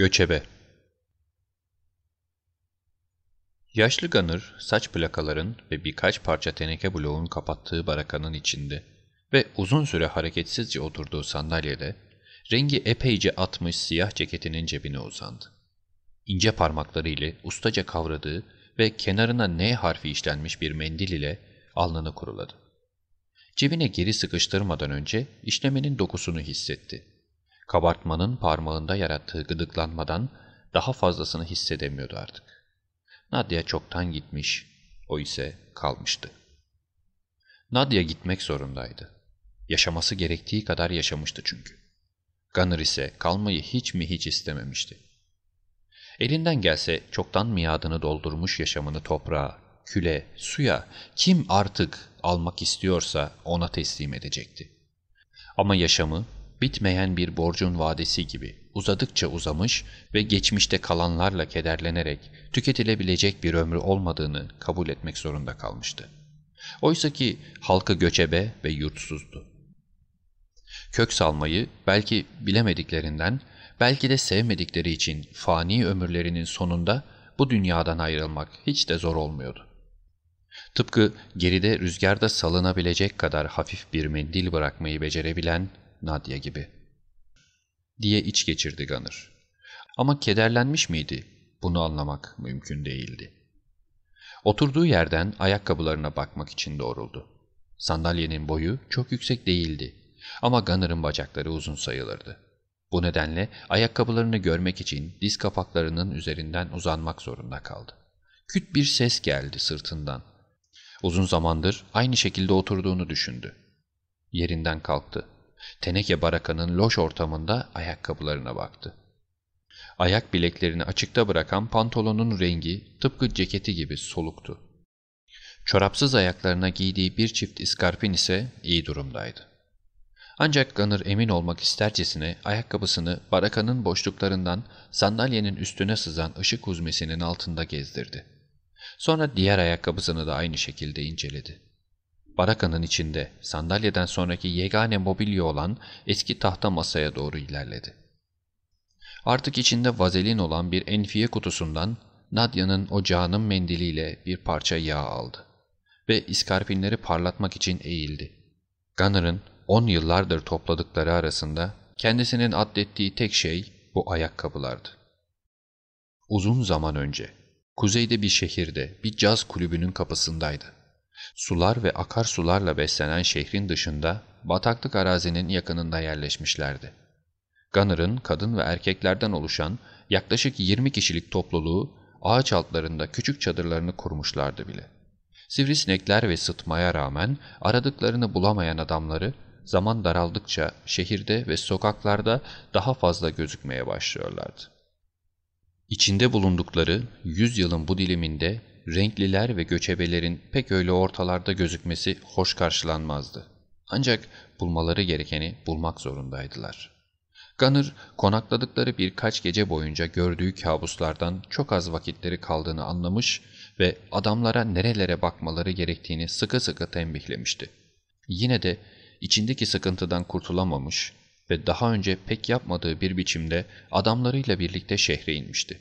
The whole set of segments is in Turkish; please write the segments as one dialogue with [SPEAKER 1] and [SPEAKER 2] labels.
[SPEAKER 1] Göçebe Yaşlı Ganır saç plakaların ve birkaç parça teneke bloğun kapattığı barakanın içinde ve uzun süre hareketsizce oturduğu sandalyede rengi epeyce atmış siyah ceketinin cebine uzandı. İnce parmakları ile ustaca kavradığı ve kenarına N harfi işlenmiş bir mendil ile alnını kuruladı. Cebine geri sıkıştırmadan önce işlemenin dokusunu hissetti Kabartmanın parmağında yarattığı gıdıklanmadan daha fazlasını hissedemiyordu artık. Nadia çoktan gitmiş, o ise kalmıştı. Nadia gitmek zorundaydı. Yaşaması gerektiği kadar yaşamıştı çünkü. Gunner ise kalmayı hiç mi hiç istememişti. Elinden gelse çoktan miadını doldurmuş yaşamını toprağa, küle, suya kim artık almak istiyorsa ona teslim edecekti. Ama yaşamı bitmeyen bir borcun vadesi gibi uzadıkça uzamış ve geçmişte kalanlarla kederlenerek tüketilebilecek bir ömrü olmadığını kabul etmek zorunda kalmıştı. Oysa ki halkı göçebe ve yurtsuzdu. Kök salmayı belki bilemediklerinden, belki de sevmedikleri için fani ömürlerinin sonunda bu dünyadan ayrılmak hiç de zor olmuyordu. Tıpkı geride rüzgarda salınabilecek kadar hafif bir mendil bırakmayı becerebilen Nadia gibi. Diye iç geçirdi Gunner. Ama kederlenmiş miydi? Bunu anlamak mümkün değildi. Oturduğu yerden ayakkabılarına bakmak için doğruldu. Sandalyenin boyu çok yüksek değildi ama Gunner'ın bacakları uzun sayılırdı. Bu nedenle ayakkabılarını görmek için diz kapaklarının üzerinden uzanmak zorunda kaldı. Küt bir ses geldi sırtından. Uzun zamandır aynı şekilde oturduğunu düşündü. Yerinden kalktı. Teneke barakanın loş ortamında ayakkabılarına baktı. Ayak bileklerini açıkta bırakan pantolonun rengi tıpkı ceketi gibi soluktu. Çorapsız ayaklarına giydiği bir çift iskarpin ise iyi durumdaydı. Ancak Gunner emin olmak istercesine ayakkabısını barakanın boşluklarından sandalyenin üstüne sızan ışık huzmesinin altında gezdirdi. Sonra diğer ayakkabısını da aynı şekilde inceledi. Barakanın içinde sandalyeden sonraki yegane mobilya olan eski tahta masaya doğru ilerledi. Artık içinde vazelin olan bir enfiye kutusundan Nadia'nın ocağının mendiliyle bir parça yağ aldı ve iskarpinleri parlatmak için eğildi. Gunner'ın on yıllardır topladıkları arasında kendisinin adettiği tek şey bu ayakkabılardı. Uzun zaman önce, kuzeyde bir şehirde bir caz kulübünün kapısındaydı sular ve akarsularla beslenen şehrin dışında bataklık arazinin yakınında yerleşmişlerdi. Gunner'ın kadın ve erkeklerden oluşan yaklaşık 20 kişilik topluluğu ağaç altlarında küçük çadırlarını kurmuşlardı bile. Sivrisinekler ve sıtmaya rağmen aradıklarını bulamayan adamları zaman daraldıkça şehirde ve sokaklarda daha fazla gözükmeye başlıyorlardı. İçinde bulundukları yüzyılın bu diliminde renkliler ve göçebelerin pek öyle ortalarda gözükmesi hoş karşılanmazdı. Ancak bulmaları gerekeni bulmak zorundaydılar. Gunner konakladıkları birkaç gece boyunca gördüğü kabuslardan çok az vakitleri kaldığını anlamış ve adamlara nerelere bakmaları gerektiğini sıkı sıkı tembihlemişti. Yine de içindeki sıkıntıdan kurtulamamış ve daha önce pek yapmadığı bir biçimde adamlarıyla birlikte şehre inmişti.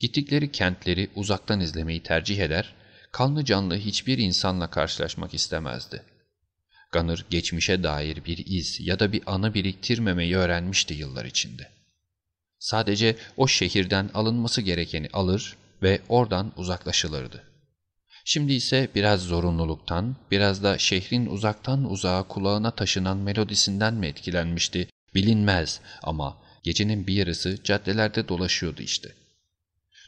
[SPEAKER 1] Gittikleri kentleri uzaktan izlemeyi tercih eder, kanlı canlı hiçbir insanla karşılaşmak istemezdi. Gunner geçmişe dair bir iz ya da bir anı biriktirmemeyi öğrenmişti yıllar içinde. Sadece o şehirden alınması gerekeni alır ve oradan uzaklaşılırdı. Şimdi ise biraz zorunluluktan, biraz da şehrin uzaktan uzağa kulağına taşınan melodisinden mi etkilenmişti bilinmez ama gecenin bir yarısı caddelerde dolaşıyordu işte.''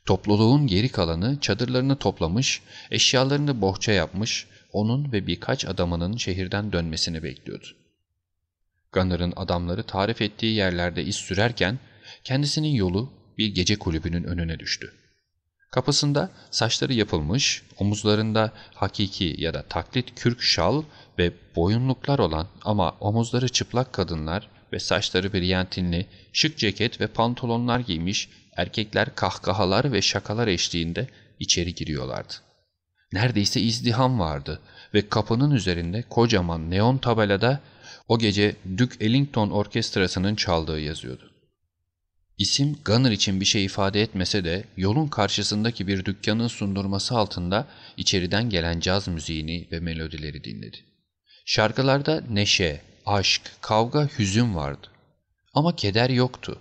[SPEAKER 1] Topluluğun geri kalanı çadırlarını toplamış, eşyalarını bohça yapmış, onun ve birkaç adamının şehirden dönmesini bekliyordu. Gunner'ın adamları tarif ettiği yerlerde iz sürerken kendisinin yolu bir gece kulübünün önüne düştü. Kapısında saçları yapılmış, omuzlarında hakiki ya da taklit kürk şal ve boyunluklar olan ama omuzları çıplak kadınlar ve saçları briyantinli, şık ceket ve pantolonlar giymiş Erkekler kahkahalar ve şakalar eşliğinde içeri giriyorlardı. Neredeyse izdiham vardı ve kapının üzerinde kocaman neon tabelada o gece Duke Ellington Orkestrası'nın çaldığı yazıyordu. İsim Gunner için bir şey ifade etmese de yolun karşısındaki bir dükkanın sundurması altında içeriden gelen caz müziğini ve melodileri dinledi. Şarkılarda neşe, aşk, kavga, hüzün vardı. Ama keder yoktu.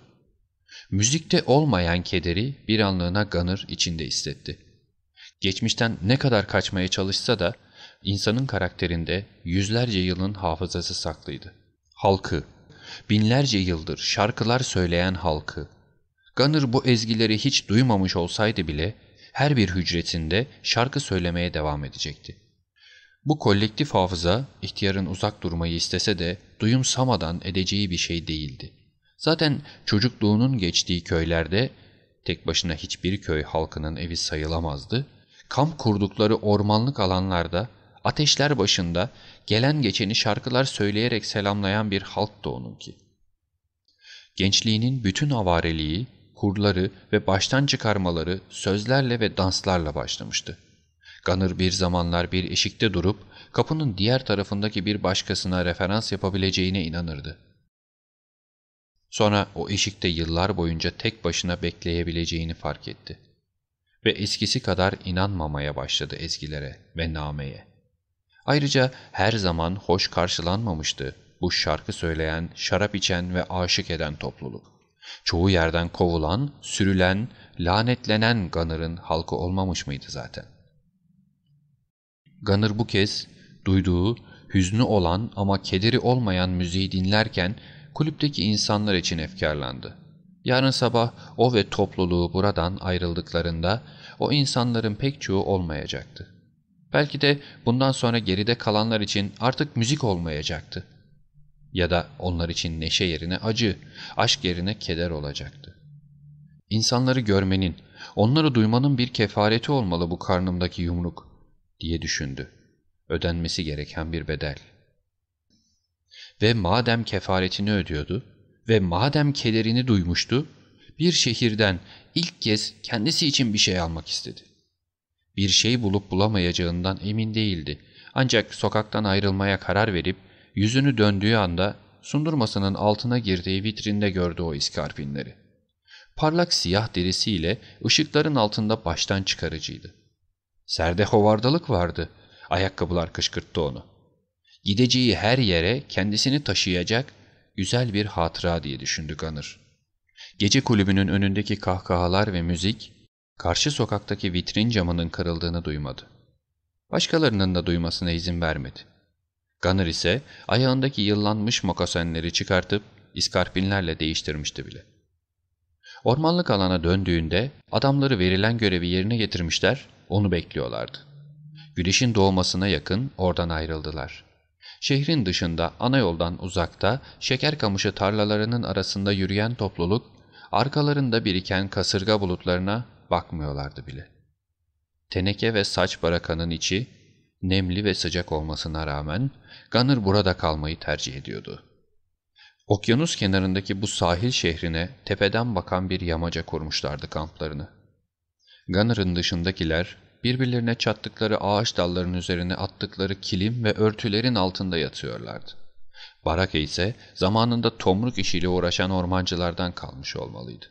[SPEAKER 1] Müzikte olmayan kederi bir anlığına Gunner içinde hissetti. Geçmişten ne kadar kaçmaya çalışsa da insanın karakterinde yüzlerce yılın hafızası saklıydı. Halkı, binlerce yıldır şarkılar söyleyen halkı. Gunner bu ezgileri hiç duymamış olsaydı bile her bir hücresinde şarkı söylemeye devam edecekti. Bu kolektif hafıza ihtiyarın uzak durmayı istese de duyumsamadan edeceği bir şey değildi. Zaten çocukluğunun geçtiği köylerde tek başına hiçbir köy halkının evi sayılamazdı. Kamp kurdukları ormanlık alanlarda, ateşler başında gelen geçeni şarkılar söyleyerek selamlayan bir halk da onunki. Gençliğinin bütün avareliği, kurları ve baştan çıkarmaları sözlerle ve danslarla başlamıştı. Ganır bir zamanlar bir eşikte durup kapının diğer tarafındaki bir başkasına referans yapabileceğine inanırdı. Sonra o eşikte yıllar boyunca tek başına bekleyebileceğini fark etti. Ve eskisi kadar inanmamaya başladı ezgilere ve nameye. Ayrıca her zaman hoş karşılanmamıştı bu şarkı söyleyen, şarap içen ve aşık eden topluluk. Çoğu yerden kovulan, sürülen, lanetlenen Ganır'ın halkı olmamış mıydı zaten? Ganır bu kez duyduğu, hüznü olan ama kederi olmayan müziği dinlerken kulüpteki insanlar için efkarlandı. Yarın sabah o ve topluluğu buradan ayrıldıklarında o insanların pek çoğu olmayacaktı. Belki de bundan sonra geride kalanlar için artık müzik olmayacaktı. Ya da onlar için neşe yerine acı, aşk yerine keder olacaktı. İnsanları görmenin, onları duymanın bir kefareti olmalı bu karnımdaki yumruk diye düşündü. Ödenmesi gereken bir bedel.'' ve madem kefaretini ödüyordu ve madem kederini duymuştu, bir şehirden ilk kez kendisi için bir şey almak istedi. Bir şey bulup bulamayacağından emin değildi. Ancak sokaktan ayrılmaya karar verip yüzünü döndüğü anda sundurmasının altına girdiği vitrinde gördü o iskarpinleri. Parlak siyah derisiyle ışıkların altında baştan çıkarıcıydı. Serde hovardalık vardı. Ayakkabılar kışkırttı onu. Gideceği her yere kendisini taşıyacak güzel bir hatıra diye düşündü Ganır. Gece kulübünün önündeki kahkahalar ve müzik, karşı sokaktaki vitrin camının kırıldığını duymadı. Başkalarının da duymasına izin vermedi. Gunner ise ayağındaki yıllanmış mokasenleri çıkartıp iskarpinlerle değiştirmişti bile. Ormanlık alana döndüğünde adamları verilen görevi yerine getirmişler, onu bekliyorlardı. Güneşin doğmasına yakın oradan ayrıldılar. Şehrin dışında, ana yoldan uzakta, şeker kamışı tarlalarının arasında yürüyen topluluk, arkalarında biriken kasırga bulutlarına bakmıyorlardı bile. Teneke ve saç barakanın içi, nemli ve sıcak olmasına rağmen Gunner burada kalmayı tercih ediyordu. Okyanus kenarındaki bu sahil şehrine tepeden bakan bir yamaca kurmuşlardı kamplarını. Gunner'ın dışındakiler birbirlerine çattıkları ağaç dallarının üzerine attıkları kilim ve örtülerin altında yatıyorlardı. Baraka ise zamanında tomruk işiyle uğraşan ormancılardan kalmış olmalıydı.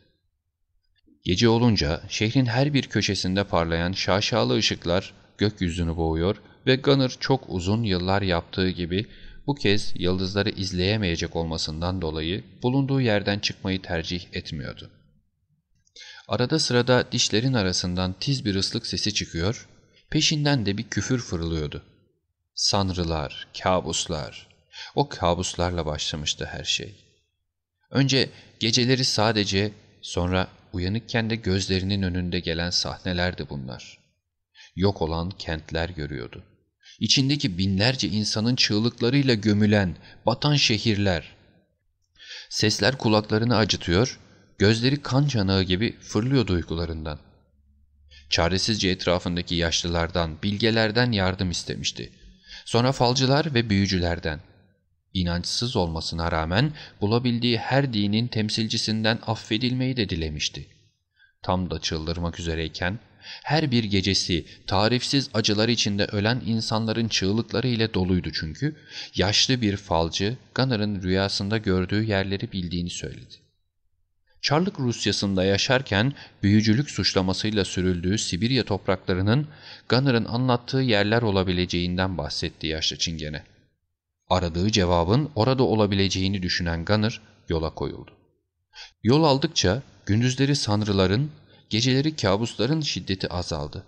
[SPEAKER 1] Gece olunca şehrin her bir köşesinde parlayan şaşalı ışıklar gökyüzünü boğuyor ve Gunner çok uzun yıllar yaptığı gibi bu kez yıldızları izleyemeyecek olmasından dolayı bulunduğu yerden çıkmayı tercih etmiyordu. Arada sırada dişlerin arasından tiz bir ıslık sesi çıkıyor, peşinden de bir küfür fırlıyordu. Sanrılar, kabuslar. O kabuslarla başlamıştı her şey. Önce geceleri sadece, sonra uyanıkken de gözlerinin önünde gelen sahnelerdi bunlar. Yok olan kentler görüyordu. İçindeki binlerce insanın çığlıklarıyla gömülen, batan şehirler. Sesler kulaklarını acıtıyor, gözleri kan çanağı gibi fırlıyordu duygularından. Çaresizce etrafındaki yaşlılardan, bilgelerden yardım istemişti. Sonra falcılar ve büyücülerden. İnançsız olmasına rağmen bulabildiği her dinin temsilcisinden affedilmeyi de dilemişti. Tam da çıldırmak üzereyken her bir gecesi tarifsiz acılar içinde ölen insanların çığlıkları ile doluydu çünkü yaşlı bir falcı Gunner'ın rüyasında gördüğü yerleri bildiğini söyledi. Çarlık Rusyası'nda yaşarken büyücülük suçlamasıyla sürüldüğü Sibirya topraklarının Gunner'ın anlattığı yerler olabileceğinden bahsetti yaşlı çingene. Aradığı cevabın orada olabileceğini düşünen Gunner yola koyuldu. Yol aldıkça gündüzleri sanrıların, geceleri kabusların şiddeti azaldı.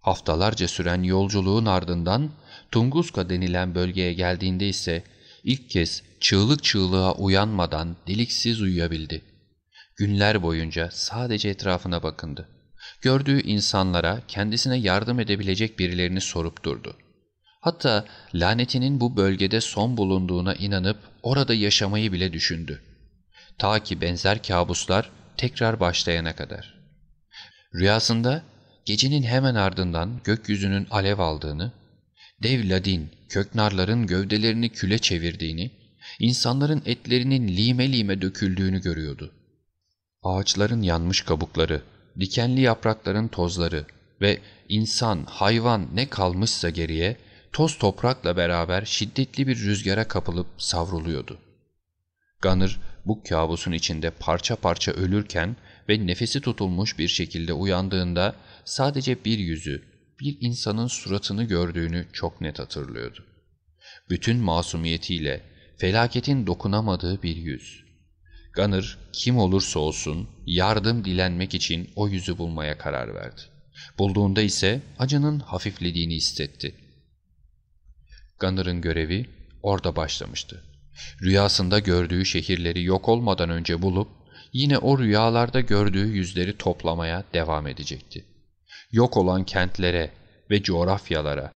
[SPEAKER 1] Haftalarca süren yolculuğun ardından Tunguska denilen bölgeye geldiğinde ise ilk kez çığlık çığlığa uyanmadan deliksiz uyuyabildi. Günler boyunca sadece etrafına bakındı. Gördüğü insanlara kendisine yardım edebilecek birilerini sorup durdu. Hatta lanetinin bu bölgede son bulunduğuna inanıp orada yaşamayı bile düşündü. Ta ki benzer kabuslar tekrar başlayana kadar. Rüyasında gecenin hemen ardından gökyüzünün alev aldığını, dev ladin köknarların gövdelerini küle çevirdiğini, insanların etlerinin lime lime döküldüğünü görüyordu. Ağaçların yanmış kabukları, dikenli yaprakların tozları ve insan, hayvan ne kalmışsa geriye toz toprakla beraber şiddetli bir rüzgara kapılıp savruluyordu. Gunner bu kabusun içinde parça parça ölürken ve nefesi tutulmuş bir şekilde uyandığında sadece bir yüzü, bir insanın suratını gördüğünü çok net hatırlıyordu. Bütün masumiyetiyle felaketin dokunamadığı bir yüz. Gunner kim olursa olsun yardım dilenmek için o yüzü bulmaya karar verdi. Bulduğunda ise acının hafiflediğini hissetti. Gunner'ın görevi orada başlamıştı. Rüyasında gördüğü şehirleri yok olmadan önce bulup yine o rüyalarda gördüğü yüzleri toplamaya devam edecekti. Yok olan kentlere ve coğrafyalara,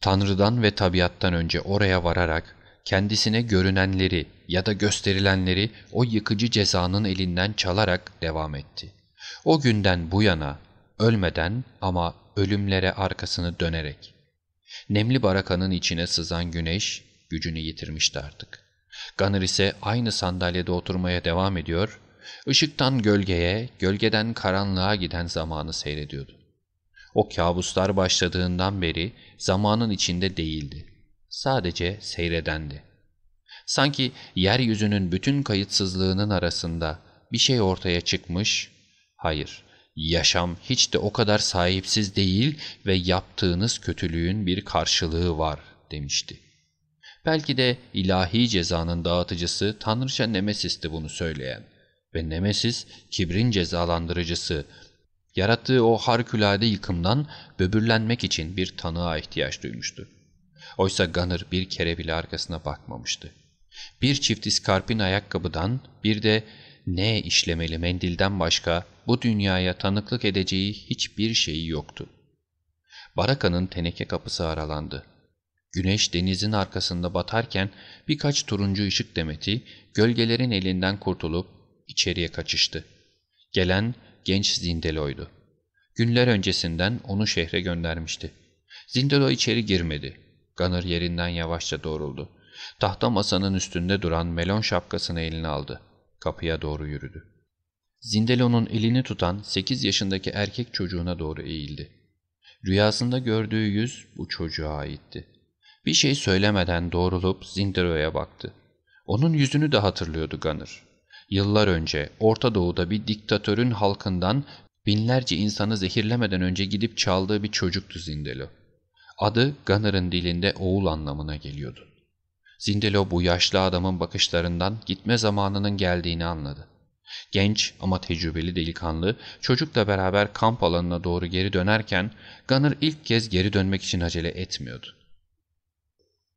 [SPEAKER 1] Tanrı'dan ve tabiattan önce oraya vararak kendisine görünenleri ya da gösterilenleri o yıkıcı cezanın elinden çalarak devam etti. O günden bu yana ölmeden ama ölümlere arkasını dönerek. Nemli barakanın içine sızan güneş gücünü yitirmişti artık. Ganır ise aynı sandalyede oturmaya devam ediyor, ışıktan gölgeye, gölgeden karanlığa giden zamanı seyrediyordu. O kabuslar başladığından beri zamanın içinde değildi sadece seyredendi. Sanki yeryüzünün bütün kayıtsızlığının arasında bir şey ortaya çıkmış, hayır, yaşam hiç de o kadar sahipsiz değil ve yaptığınız kötülüğün bir karşılığı var demişti. Belki de ilahi cezanın dağıtıcısı Tanrıça Nemesis'ti bunu söyleyen ve Nemesis kibrin cezalandırıcısı, yarattığı o harikulade yıkımdan böbürlenmek için bir tanığa ihtiyaç duymuştu. Oysa Gunner bir kere bile arkasına bakmamıştı. Bir çift iskarpin ayakkabıdan bir de ne işlemeli mendilden başka bu dünyaya tanıklık edeceği hiçbir şeyi yoktu. Baraka'nın teneke kapısı aralandı. Güneş denizin arkasında batarken birkaç turuncu ışık demeti gölgelerin elinden kurtulup içeriye kaçıştı. Gelen genç Zindelo'ydu. Günler öncesinden onu şehre göndermişti. Zindelo içeri girmedi. Gunner yerinden yavaşça doğruldu. Tahta masanın üstünde duran melon şapkasını eline aldı. Kapıya doğru yürüdü. Zindelo'nun elini tutan 8 yaşındaki erkek çocuğuna doğru eğildi. Rüyasında gördüğü yüz bu çocuğa aitti. Bir şey söylemeden doğrulup Zindelo'ya baktı. Onun yüzünü de hatırlıyordu Gunner. Yıllar önce Orta Doğu'da bir diktatörün halkından binlerce insanı zehirlemeden önce gidip çaldığı bir çocuktu Zindelo. Adı Gunner'ın dilinde oğul anlamına geliyordu. Zindelo bu yaşlı adamın bakışlarından gitme zamanının geldiğini anladı. Genç ama tecrübeli delikanlı çocukla beraber kamp alanına doğru geri dönerken Gunner ilk kez geri dönmek için acele etmiyordu.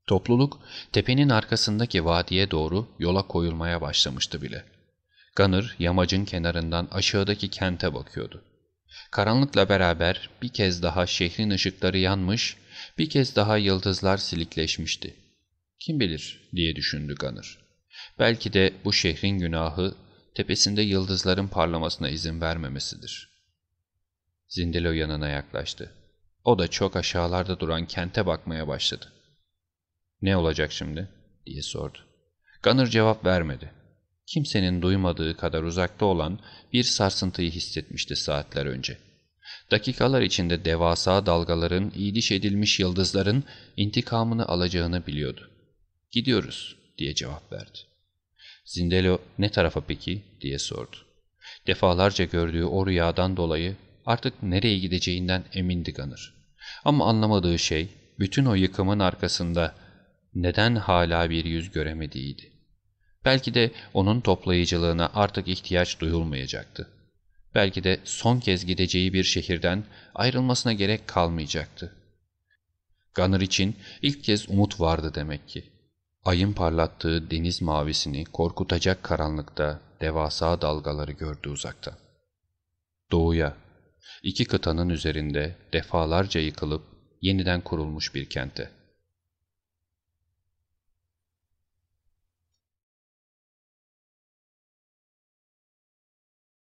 [SPEAKER 1] Topluluk tepenin arkasındaki vadiye doğru yola koyulmaya başlamıştı bile. Gunner yamacın kenarından aşağıdaki kente bakıyordu. Karanlıkla beraber bir kez daha şehrin ışıkları yanmış bir kez daha yıldızlar silikleşmişti. Kim bilir diye düşündü Ganır. Belki de bu şehrin günahı tepesinde yıldızların parlamasına izin vermemesidir. Zindelo yanına yaklaştı. O da çok aşağılarda duran kente bakmaya başladı. Ne olacak şimdi? diye sordu. Gunner cevap vermedi. Kimsenin duymadığı kadar uzakta olan bir sarsıntıyı hissetmişti saatler önce. Dakikalar içinde devasa dalgaların, iyiliş edilmiş yıldızların intikamını alacağını biliyordu. Gidiyoruz diye cevap verdi. Zindelo ne tarafa peki diye sordu. Defalarca gördüğü o rüyadan dolayı artık nereye gideceğinden emindi Ganır. Ama anlamadığı şey bütün o yıkımın arkasında neden hala bir yüz göremediğiydi. Belki de onun toplayıcılığına artık ihtiyaç duyulmayacaktı belki de son kez gideceği bir şehirden ayrılmasına gerek kalmayacaktı. Gunner için ilk kez umut vardı demek ki. Ayın parlattığı deniz mavisini korkutacak karanlıkta devasa dalgaları gördü uzaktan. Doğuya, iki kıtanın üzerinde defalarca yıkılıp yeniden kurulmuş bir kente.